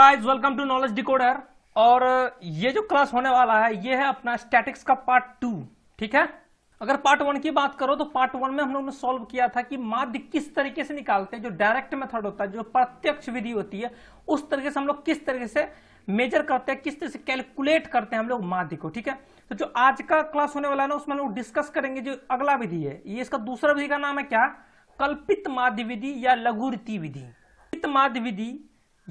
guys welcome to Knowledge Decoder और ये जो क्लास होने वाला है ये है अपना स्टैटिक्स का पार्ट टू ठीक है अगर पार्ट वन की बात करो तो पार्ट वन में हम लोगों ने सॉल्व किया था कि माध्य किस तरीके से निकालते हैं जो डायरेक्ट मेथड होता है जो प्रत्यक्ष विधि होती है उस तरीके से हम लोग किस तरीके से मेजर करते हैं किस तरह से कैलकुलेट करते हैं हम लोग माध्य को ठीक है तो जो आज का क्लास होने वाला है ना उसमें लोग डिस्कस करेंगे जो अगला विधि है ये इसका दूसरा विधि का नाम है क्या कल्पित माध्य विधि या लघुरती विधि माध्य विधि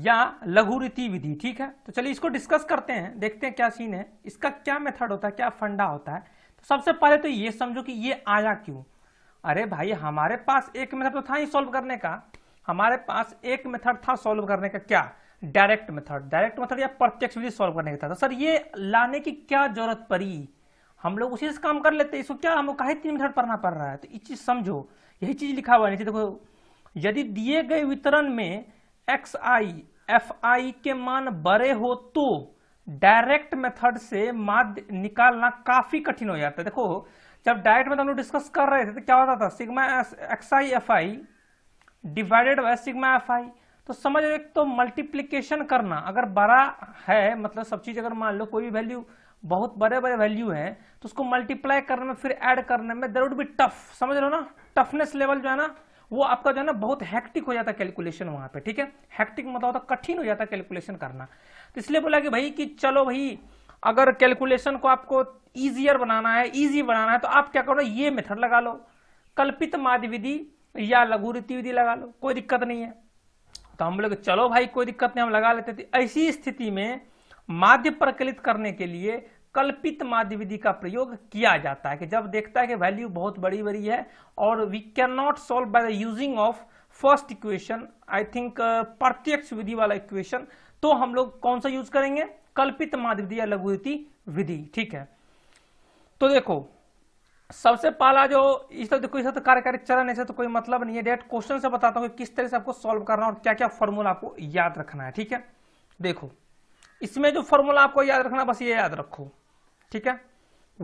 या लघु रीति विधि ठीक है तो चलिए इसको डिस्कस करते हैं देखते हैं क्या सीन है इसका क्या मेथड होता है क्या फंडा होता है तो सबसे पहले तो ये समझो कि ये आया क्यों अरे भाई हमारे पास एक मेथड तो था ही सॉल्व करने का हमारे पास एक मेथड था सॉल्व करने का क्या डायरेक्ट मेथड डायरेक्ट मेथड या प्रत्यक्ष विधि सॉल्व करने का था तो सर ये लाने की क्या जरूरत पड़ी हम लोग उसी से काम कर लेते हैं इसको क्या हमको लोग तीन मेथड पढ़ना पड़ रहा है तो ये चीज समझो यही चीज लिखा हुआ नहीं नीचे देखो यदि दिए गए वितरण में एक्स आई एफ आई के मान बड़े हो तो डायरेक्ट मेथड से माध्य निकालना काफी कठिन हो जाता है देखो जब डायरेक्ट मेथड हम लोग डिस्कस कर रहे थे तो क्या होता था sigma X I F I divided by sigma F I तो समझ एक तो मल्टीप्लीकेशन करना अगर बड़ा है मतलब सब चीज अगर मान लो कोई भी वैल्यू बहुत बड़े बड़े वैल्यू है तो उसको मल्टीप्लाई करने में फिर एड करने में देर वुड बी टफ समझ लो ना टफनेस लेवल जो है ना वो आपका जो है ना बहुत हैक्टिक हो जाता है कैलकुलेशन वहां पे ठीक है हैक्टिक मतलब होता कठिन हो जाता है कैलकुलेशन करना तो इसलिए बोला कि भाई कि चलो भाई अगर कैलकुलेशन को आपको ईजियर बनाना है ईजी बनाना है तो आप क्या करो ये मेथड लगा लो कल्पित माध्य विधि या रीति विधि लगा लो कोई दिक्कत नहीं है तो हम बोले चलो भाई कोई दिक्कत नहीं हम लगा लेते थे ऐसी स्थिति में माध्य प्रकलित करने के लिए कल्पित माध्य विधि का प्रयोग किया जाता है कि जब देखता है कि वैल्यू बहुत बड़ी बड़ी है और we can not solve by the using of first equation I think प्रत्यक्ष विधि वाला इक्वेशन तो हम लोग कौन सा यूज करेंगे कल्पित माध्य विधि या लघुति विधि ठीक है तो देखो सबसे पहला जो इस तरह देखो इस तो कार्यकारी चरण ऐसे तो कोई मतलब नहीं है डायरेक्ट क्वेश्चन से बताता हूँ कि किस तरह से आपको सॉल्व करना और क्या क्या फॉर्मूला आपको याद रखना है ठीक है देखो इसमें जो फॉर्मूला आपको याद रखना बस ये याद रखो ठीक है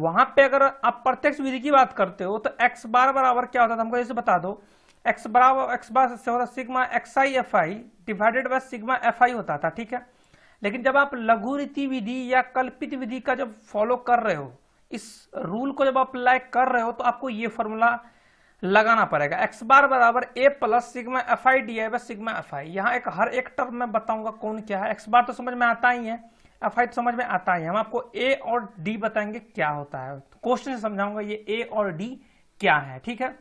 वहां पे अगर आप प्रत्यक्ष विधि की बात करते हो तो एक्स बार बराबर क्या होता था हमको जैसे बता दो एक्स बराबर एक्स बार से होता sigma X I F I divided by sigma F I होता था ठीक है लेकिन जब आप लघु रीति विधि या कल्पित विधि का जब फॉलो कर रहे हो इस रूल को जब अप्लाई कर रहे हो तो आपको ये फॉर्मूला लगाना पड़ेगा एक्स बार बराबर A plus sigma F I D I sigma F I यहाँ एक हर एक टर्म में बताऊंगा कौन क्या है एक्स बार तो समझ में आता ही है एफ आई तो समझ में आता ही है हम आपको ए और डी बताएंगे क्या होता है क्वेश्चन से समझाऊंगा ये ए और डी क्या है ठीक है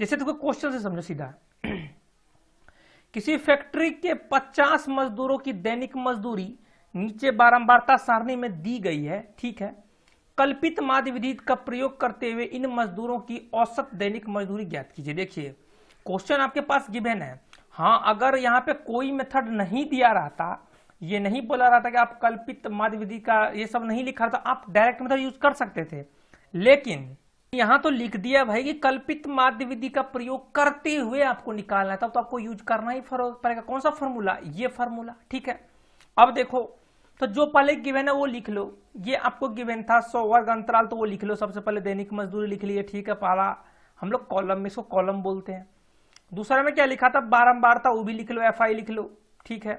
जैसे देखो तो क्वेश्चन से समझो सीधा किसी फैक्ट्री के 50 मजदूरों की दैनिक मजदूरी नीचे बारंबारता सारणी में दी गई है ठीक है कल्पित माध्य विधि का प्रयोग करते हुए इन मजदूरों की औसत दैनिक मजदूरी ज्ञात कीजिए देखिए क्वेश्चन आपके पास गिवेन है हाँ अगर यहाँ पे कोई मेथड नहीं दिया रहता ये नहीं बोला रहा था कि आप कल्पित माध्य विधि का ये सब नहीं लिखा रहा था आप डायरेक्ट मेथड यूज कर सकते थे लेकिन यहाँ तो लिख दिया भाई कि कल्पित माध्य विधि का प्रयोग करते हुए आपको निकालना था तो आपको यूज करना ही पड़ेगा कौन सा फॉर्मूला ये फॉर्मूला ठीक है अब देखो तो जो पहले गिवेन है वो लिख लो ये आपको गिवेन था सौ वर्ग अंतराल तो वो लिख लो सबसे पहले दैनिक मजदूरी लिख लिए ठीक है पहला हम लोग कॉलम में इसको कॉलम बोलते हैं दूसरा में क्या लिखा था बारम्बार था वो भी लिख लो एफ लिख लो ठीक है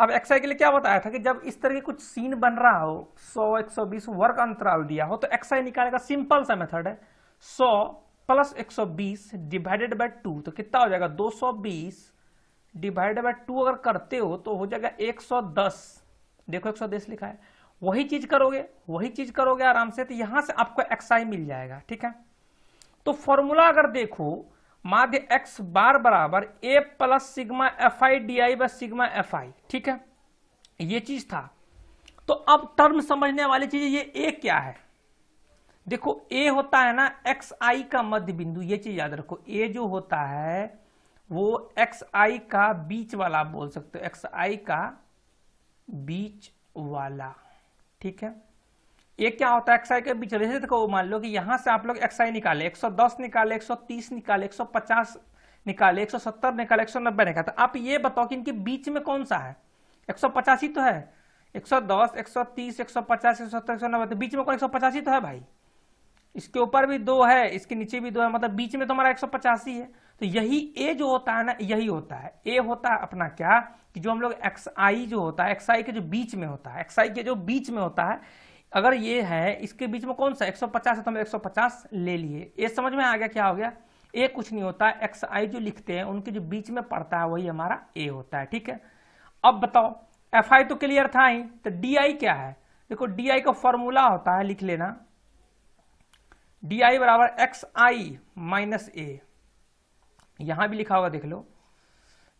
अब एक्सआई के लिए क्या बताया था कि जब इस तरह के कुछ सीन बन रहा हो 100 120 वर्ग अंतराल दिया हो तो एक्सआई निकालने का सिंपल सा मेथड है 100 प्लस 120 डिवाइडेड बाय टू तो कितना हो जाएगा 220 डिवाइडेड बाय टू अगर करते हो तो हो जाएगा 110 देखो 110 लिखा है वही चीज करोगे वही चीज करोगे आराम से तो यहां से आपको एक्स आई मिल जाएगा ठीक है तो फॉर्मूला अगर देखो माध्य एक्स बार बराबर A plus sigma F I D I बस सिग्मा एफ आई ठीक है ये चीज था तो अब टर्म समझने वाली चीज ये ए क्या है देखो ए होता है ना एक्स आई का मध्य बिंदु ये चीज याद रखो ए जो होता है वो एक्स आई का बीच वाला बोल सकते हो एक्स आई का बीच वाला ठीक है एक क्या होता है आई के बीच जैसे देखो मान लो कि यहां से आप लोग आई निकाले 110 निकाले 130 निकाले 150 निकाले 170 निकाले 190 निकाले तो आप ये बताओ कि इनके बीच में कौन सा है एक तो है 110 130 150 एक सौ तो बीच में कौन एक तो है भाई इसके ऊपर भी दो है इसके नीचे भी दो है मतलब बीच में तो हमारा एक है तो यही ए जो होता है ना यही होता है ए होता है अपना क्या कि जो हम लोग एक्स आई जो होता है एक्स आई के जो बीच में होता है एक्स आई के जो बीच में होता है अगर ये है इसके बीच में कौन सा 150 है तो हम 150 ले लिए ए समझ में आ गया क्या हो गया ए कुछ नहीं होता एक्स आई जो लिखते हैं उनके जो बीच में पड़ता है वही हमारा ए होता है ठीक है अब बताओ एफ आई तो क्लियर था ही तो डी आई क्या है देखो डी आई का फॉर्मूला होता है लिख लेना डी आई बराबर एक्स आई माइनस ए यहां भी लिखा हुआ देख लो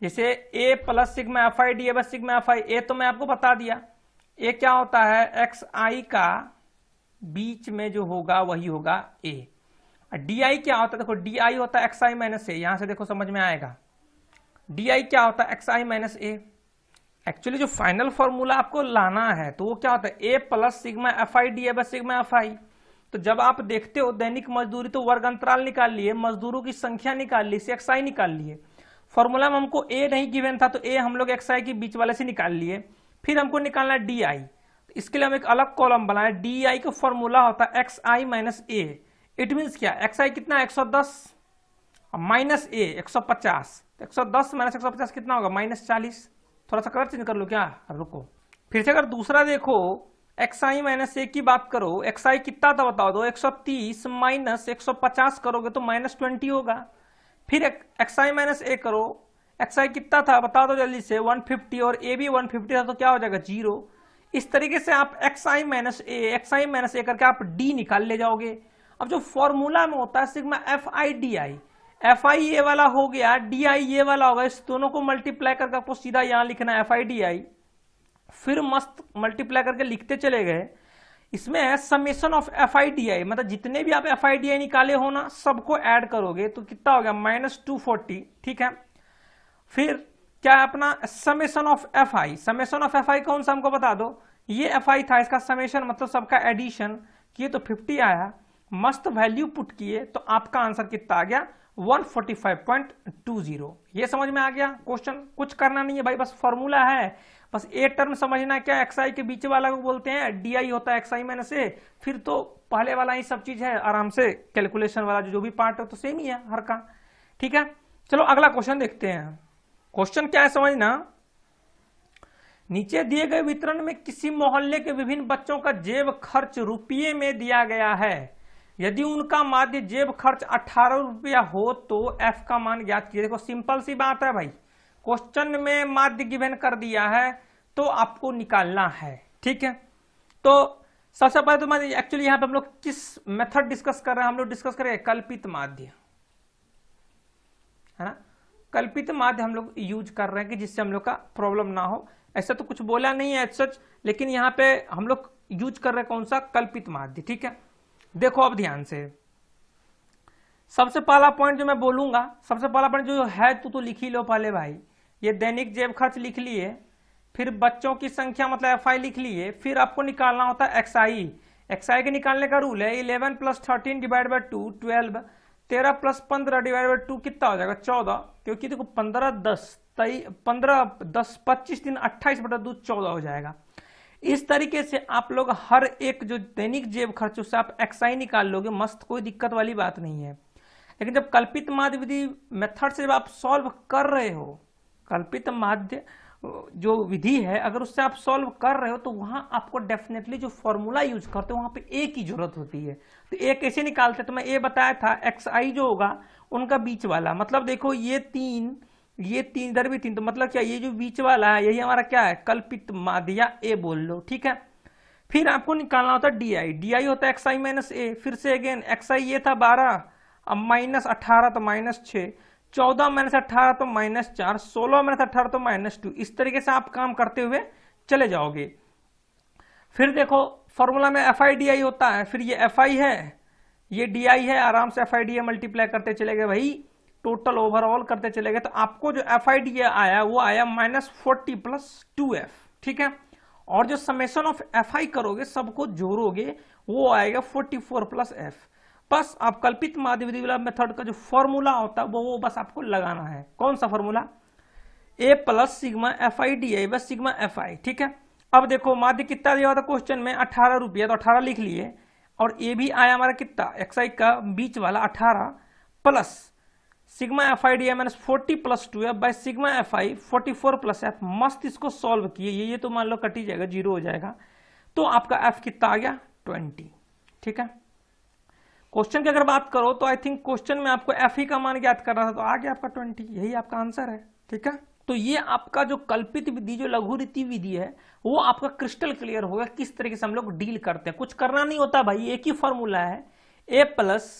जैसे A plus sigma F I D S sigma F I A तो मैं आपको बता दिया ए क्या होता है एक्स आई का बीच में जो होगा वही होगा ए डी आई क्या होता है देखो डी आई होता है एक्स आई माइनस ए यहां से देखो समझ में आएगा डी आई क्या होता है X I minus A actually जो फाइनल फॉर्मूला आपको लाना है तो वो क्या होता है A plus sigma F I D S sigma F I तो जब आप देखते हो दैनिक मजदूरी तो वर्ग अंतराल निकाल लिए मजदूरों की संख्या निकाल ली आई निकाल लिए फॉर्मूला में हमको ए नहीं गिवेन था तो ए हम लोग एक्साई के बीच वाले से निकाल लिए फिर हमको निकालना डी आई तो इसके लिए हम एक अलग कॉलम बनाया डी आई का फॉर्मूला होता है X I minus A it means क्या एक्स आई कितना एक सौ दस माइनस ए एक सौ पचास तो एक सौ दस माइनस एक सौ पचास कितना होगा माइनस चालीस थोड़ा सा कलर चेंज कर लो क्या रुको फिर से अगर दूसरा देखो एक्स आई माइनस ए की बात करो एक्स आई कितना था बता दो 130 माइनस 150 करोगे तो माइनस ट्वेंटी होगा फिर एक्स आई माइनस ए करो एक्स आई कितना था बता दो जल्दी से 150 और ए भी 150 था तो क्या हो जाएगा जीरो इस तरीके से आप X I minus A X I minus A करके आप डी निकाल ले जाओगे अब जो फॉर्मूला में होता है sigma F I D I F I A वाला हो गया डी आई ए वाला होगा इस दोनों को मल्टीप्लाई करके आपको सीधा यहां लिखना एफ आई डी आई फिर मस्त मल्टीप्लाई करके लिखते चले गए इसमें है summation of F I D I मतलब जितने भी आप एफ आई डी आई निकाले हो ना सबको ऐड करोगे तो कितना हो गया माइनस टू फोर्टी ठीक है फिर क्या है अपना summation of F I summation of F I कौन सा हमको बता दो ये एफ आई था इसका समेशन मतलब सबका एडिशन किए तो फिफ्टी आया मस्त वैल्यू पुट किए तो आपका आंसर कितना आ गया 145.20 ये समझ में आ गया क्वेश्चन कुछ करना नहीं है भाई बस फॉर्मूला है बस ए टर्म समझना क्या एक्सआई के बीच वाला को बोलते हैं डी आई होता है एक्सआई मैंने से फिर तो पहले वाला ही सब चीज है आराम से कैलकुलेशन वाला जो, जो भी पार्ट है तो सेम ही है हर का ठीक है चलो अगला क्वेश्चन देखते हैं क्वेश्चन क्या है समझना नीचे दिए गए वितरण में किसी मोहल्ले के विभिन्न बच्चों का जेब खर्च रुपये में दिया गया है यदि उनका माध्य जेब खर्च अठारह रुपया हो तो एफ का मान ज्ञात कीजिए देखो सिंपल सी बात है भाई क्वेश्चन में माध्य गिवेन कर दिया है तो आपको निकालना है ठीक है तो सबसे पहले तो माध्य एक्चुअली यहां पे हम लोग किस मेथड डिस्कस कर रहे हैं हम लोग डिस्कस कर हैं कल्पित माध्य है ना कल्पित माध्य हम लोग यूज कर रहे हैं कि जिससे हम लोग का प्रॉब्लम ना हो ऐसा तो कुछ बोला नहीं है सच लेकिन यहाँ पे हम लोग यूज कर रहे हैं कौन सा कल्पित माध्य ठीक है देखो अब ध्यान से सबसे पहला पॉइंट जो मैं बोलूंगा सबसे पहला पॉइंट जो है तो, तो लिख ही लो पहले भाई ये दैनिक जेब खर्च लिख लिए फिर बच्चों की संख्या मतलब एफ लिख लिए फिर आपको निकालना होता है एक्सआई एक्सआई के निकालने का रूल है eleven plus thirteen divide by two twelve तेरह प्लस पंद्रह डिवाइड बाई टू कितना हो जाएगा चौदह क्योंकि देखो पंद्रह दस तेई पंद्रह दस पच्चीस दिन अट्ठाईस बटा दो चौदह हो जाएगा इस तरीके से आप लोग हर एक जो दैनिक जेब खर्च उससे आप एक्साई निकाल लोगे मस्त कोई दिक्कत वाली बात नहीं है लेकिन जब कल्पित माध्य विधि मेथड से जब आप सॉल्व कर रहे हो कल्पित माध्य जो विधि है अगर उससे आप सॉल्व कर रहे हो तो वहां आपको डेफिनेटली जो फॉर्मूला यूज करते हो वहां पे ए की जरूरत होती है तो ए कैसे निकालते तो मैं ए बताया था एक्स आई जो होगा उनका बीच वाला मतलब देखो ये तीन ये तीन इधर भी तीन तो मतलब क्या ये जो बीच वाला है यही हमारा क्या है कल्पित माध्या ए बोल लो ठीक है फिर आपको निकालना होता है डी आई डी आई होता है एक्स आई माइनस ए फिर से अगेन एक्स आई ये था बारह अब माइनस अठारह तो माइनस छः चौदह माइनस अठारह तो माइनस चार सोलह माइनस अठारह तो माइनस टू इस तरीके से आप काम करते हुए चले जाओगे फिर देखो फॉर्मूला में एफ आई डी आई होता है फिर ये एफ आई है ये डी आई है आराम से F I D I multiply करते चले गए भाई टोटल ओवरऑल करते चले गए तो आपको जो एफ आया वो आया minus forty plus two F ठीक है और जो समेशन ऑफ एफ आई करोगे सबको जोड़ोगे वो आएगा फोर्टी फोर प्लस एफ बस आप कल्पित माध्यविला मेथड का जो फॉर्मूला होता है वो, वो बस आपको लगाना है कौन सा formula A plus sigma F I D I बस सिग्मा एफ आई ठीक है अब देखो माध्य कितना दिया था क्वेश्चन में अठारह रुपया तो अठारह लिख लिए और ए भी आया हमारा कितना एक्साइज का बीच वाला अठारह plus sigma F I D है minus forty plus two F by sigma F I forty four plus F मस्त इसको सॉल्व किए ये ये तो मान लो कट ही जाएगा जीरो हो जाएगा तो आपका एफ कितना आ गया ट्वेंटी ठीक है क्वेश्चन की अगर बात करो तो आई थिंक क्वेश्चन में आपको एफ ही का मान कर करना था तो आ गया आपका ट्वेंटी यही आपका आंसर है ठीक है तो ये आपका जो कल्पित विधि जो लघु रीति विधि है वो आपका क्रिस्टल क्लियर होगा किस तरीके से हम लोग डील करते हैं कुछ करना नहीं होता भाई एक ही फॉर्मूला है A plus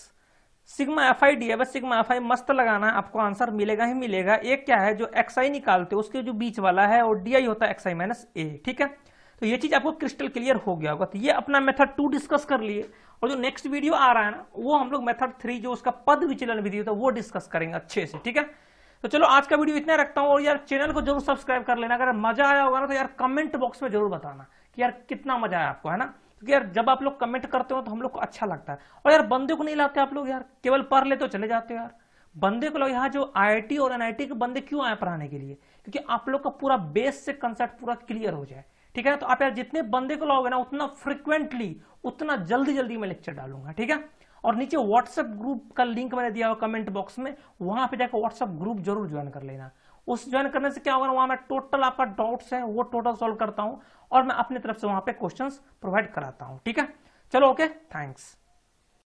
sigma F I D है बस सिग्मा एफ आई मस्त लगाना आपको आंसर मिलेगा ही मिलेगा एक क्या है जो एक्स आई निकालते हो उसके जो बीच वाला है और डी आई होता है एक्स आई माइनस ए ठीक है तो ये चीज आपको क्रिस्टल क्लियर हो गया होगा तो ये अपना मेथड टू डिस्कस कर लिए और जो नेक्स्ट वीडियो आ रहा है ना वो हम लोग मेथड थ्री जो उसका पद विचलन विधि होता है वो डिस्कस करेंगे अच्छे से ठीक है तो चलो आज का वीडियो इतना रखता हूँ और यार चैनल को जरूर सब्सक्राइब कर लेना अगर मजा आया होगा ना तो यार कमेंट बॉक्स में जरूर बताना कि यार कितना मजा आया आपको है ना क्योंकि यार जब आप लोग कमेंट करते हो तो हम लोग को अच्छा लगता है और यार बंदे को नहीं लाते आप लोग यार केवल पढ़ ले तो चले जाते हो यार बंदे को लोग यहाँ जो आई और एनआईटी के बंदे क्यों आए पढ़ाने के लिए क्योंकि आप लोग का पूरा बेस से कंसेप्ट पूरा क्लियर हो जाए ठीक है तो आप यार जितने बंदे को लाओगे ना उतना फ्रिक्वेंटली उतना जल्दी जल्दी मैं लेक्चर डालूंगा ठीक है और नीचे व्हाट्सएप ग्रुप का लिंक मैंने दिया हुआ कमेंट बॉक्स में वहां पे जाकर व्हाट्सएप ग्रुप जरूर ज्वाइन कर लेना उस ज्वाइन करने से क्या होगा वहां मैं टोटल आपका डाउट्स है वो टोटल सॉल्व करता हूं और मैं अपनी तरफ से वहां पे क्वेश्चंस प्रोवाइड कराता हूं ठीक है चलो ओके थैंक्स